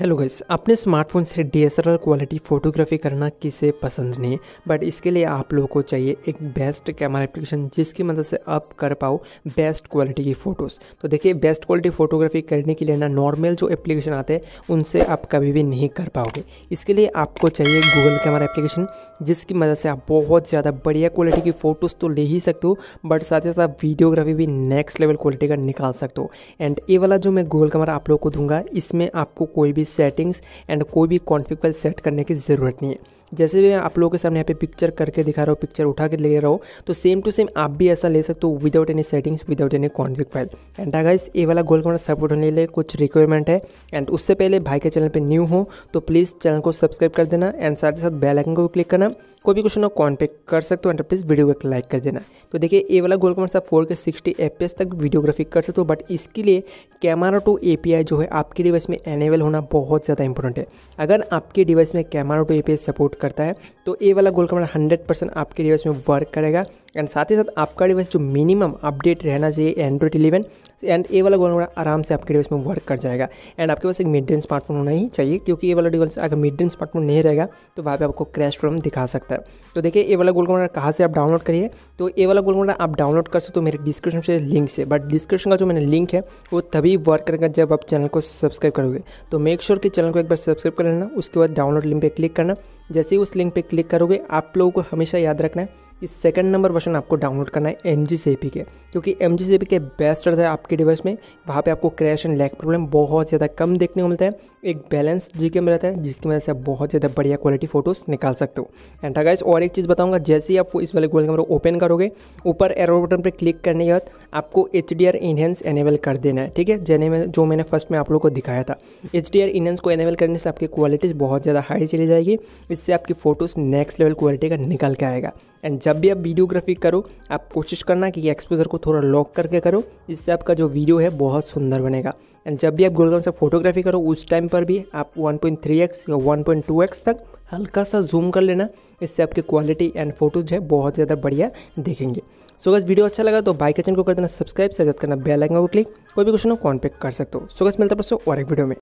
hello guys अपने smartphone से DSLR quality photography करना किसे पसंद नहीं बट इसके लिए आप लोगों को चाहिए एक बेस्ट कैमरा एप्लीकेशन जिसकी मदद से आप कर पाओ बेस्ट क्वालिटी की फ़ोटोज़ तो देखिए बेस्ट क्वालिटी फ़ोटोग्राफी करने के लिए ना नॉर्मल जो एप्लीकेशन आते हैं उनसे आप कभी भी नहीं कर पाओगे इसके लिए आपको चाहिए गूगल कैमरा एप्लीकेशन जिसकी मदद से आप बहुत ज़्यादा बढ़िया क्वालिटी की फ़ोटोज़ तो ले ही सकते हो बट साथ ही साथ वीडियोग्राफी भी नेक्स्ट लेवल क्वालिटी का निकाल सकते हो एंड ये वाला जो मैं गूगल कैमरा आप लोग को दूंगा इसमें आपको कोई भी सेटिंग्स एंड कोई भी कॉन्फ़िग सेट करने की ज़रूरत नहीं है जैसे मैं आप लोगों के सामने यहाँ पे पिक्चर करके दिखा रहा हूँ पिक्चर उठा के ले रहा हूँ तो सेम टू सेम आप भी ऐसा ले सकते हो without any settings without any conflict file and अगर ये वाला गोल कमांड सपोर्ट होने लिए कुछ रिक्वायरमेंट है एंड उससे पहले भाई के चैनल पे न्यू हो तो प्लीज़ चैनल को सब्सक्राइब कर देना एंड साथ ही साथ बेलाइकन को को क्लिक करना कोई भी क्वेश्चन कॉन्टेक्ट कर सकते हो एंड प्लीज़ वीडियो को एक लाइक कर देना तो देखिए ये वाला गोल कमेंट्स आप फोर के सिक्सटी एफ तक वीडियोग्राफी कर सकते हो बट इसके लिए कैमरा टू ए जो है आपके डिवाइस में एनेबल होना बहुत ज़्यादा इंपॉर्टेंट है अगर आपके डिवाइस में कैमरा टू ए सपोर्ट करता है तो ये वाला गोल कमेंट हंड्रेड आपके डिवाइस में वर्क करेगा एंड साथ ही साथ आपका डिवाइस जो मिनिमम अपडेट रहना चाहिए एंड्रॉइड इलेवन एंड ए वाला गोल आराम से आपके डिवाइस में वर्क कर जाएगा एंड आपके पास एक मिड रेंज स्मार्टफोन होना ही चाहिए क्योंकि ये वाला डिवाइस अगर मिड रेंज स्मार्टफोन नहीं रहेगा तो वहाँ पर आपको क्रैश प्रॉब्लम दिखा सकता है तो देखिए ए वाला गोल कहाँ से आप डाउनलोड करिए तो ए वाला गोल आप डाउनलोड कर सकते हो मेरे डिस्क्रिप्शन से लिंक से बट डिस्क्रिप्शन का जो मैंने लिंक है वो तभी वर्क करेगा जब आप चैनल को सब्सक्राइब करोगे तो मेक श्योर कि चैनल को एक बार सब्सक्राइब कर लेना उसके बाद डाउनलोड लिंक पर क्लिक करना जैसे ही उस लिंक पर क्लिक करोगे आप लोगों को हमेशा याद रखना है इस सेकंड नंबर वर्षन आपको डाउनलोड करना है एम जी के क्योंकि एम जी के बेस्ट रहता है आपके डिवाइस में वहाँ पे आपको क्रैश एंड लैग प्रॉब्लम बहुत ज़्यादा कम देखने को मिलता है एक बैलेंस जी में रहता है जिसकी वजह से आप बहुत ज़्यादा बढ़िया क्वालिटी फोटोज़ निकाल सकते हो एंड गाइस हाँ और एक चीज़ बताऊँगा जैसे ही आप इस वाले गूगल कैमरा ओपन करोगे ऊपर एरो बटन पर क्लिक करने के बाद आपको H D R enhance enable कर देना है ठीक है जैने में जो मैंने फर्स्ट में आप लोग को दिखाया था एच डी आर इनहेंस को एनेबल करने से आपकी क्वालिटीज़ बहुत ज़्यादा हाई चली जाएगी इससे आपकी फ़ोटोज़ नेक्स्ट लेवल क्वालिटी का निकल के आएगा एंड जब भी आप वीडियोग्राफी करो आप कोशिश करना कि एक्सपोजर को थोड़ा लॉक करके करो इससे आपका जो वीडियो है बहुत सुंदर बनेगा एंड जब भी आप गोलगाउन से फोटोग्राफी करो उस टाइम पर भी आप 1.3x या 1.2x तक हल्का सा जूम कर लेना इससे आपकी क्वालिटी एंड फोटोज है बहुत ज़्यादा बढ़िया देखेंगे सो गस वीडियो अच्छा लगा तो बाइक चैनल को कर देना सब्सक्राइब सजत करना बेल आइकन को क्लिक कोई भी क्वेश्चन हो कॉन्टेक्ट कर सकते हो सो गस मिलता है परसों और एक वीडियो में